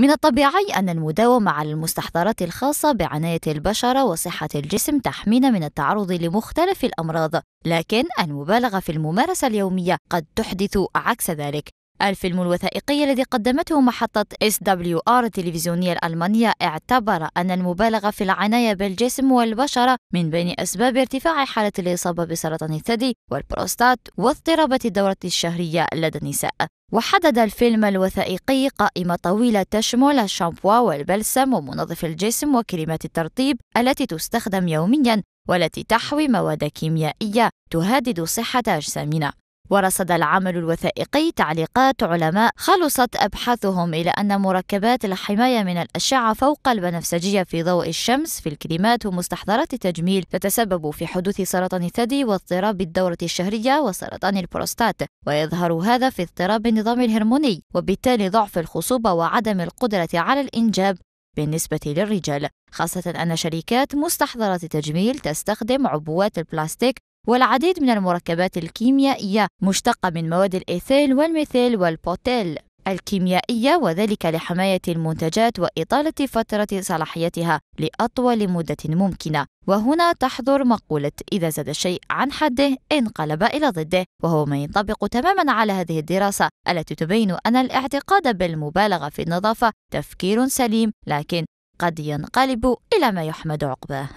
من الطبيعي أن المداومة على المستحضرات الخاصة بعناية البشرة وصحة الجسم تحمينا من التعرض لمختلف الأمراض، لكن المبالغة في الممارسة اليومية قد تحدث عكس ذلك، الفيلم الوثائقي الذي قدمته محطة اس دبليو ار التلفزيونية الألمانية اعتبر أن المبالغة في العناية بالجسم والبشرة من بين أسباب ارتفاع حالة الإصابة بسرطان الثدي والبروستات واضطرابات الدورة الشهرية لدى النساء وحدد الفيلم الوثائقي قائمة طويلة تشمل الشامبوا والبلسم ومنظف الجسم وكريمات الترطيب التي تستخدم يوميا والتي تحوي مواد كيميائية تهدد صحة أجسامنا ورصد العمل الوثائقي تعليقات علماء خلصت أبحاثهم إلى أن مركبات الحماية من الأشعة فوق البنفسجية في ضوء الشمس في الكريمات ومستحضرات التجميل تتسبب في حدوث سرطان الثدي واضطراب الدورة الشهرية وسرطان البروستات ويظهر هذا في اضطراب النظام الهرموني وبالتالي ضعف الخصوبة وعدم القدرة على الإنجاب بالنسبة للرجال خاصة أن شركات مستحضرات التجميل تستخدم عبوات البلاستيك والعديد من المركبات الكيميائية مشتقة من مواد الإيثيل والميثيل والبوتيل الكيميائية وذلك لحماية المنتجات وإطالة فترة صلاحيتها لأطول مدة ممكنة وهنا تحضر مقولة إذا زاد الشيء عن حده انقلب إلى ضده وهو ما ينطبق تماما على هذه الدراسة التي تبين أن الاعتقاد بالمبالغة في النظافة تفكير سليم لكن قد ينقلب إلى ما يحمد عقباه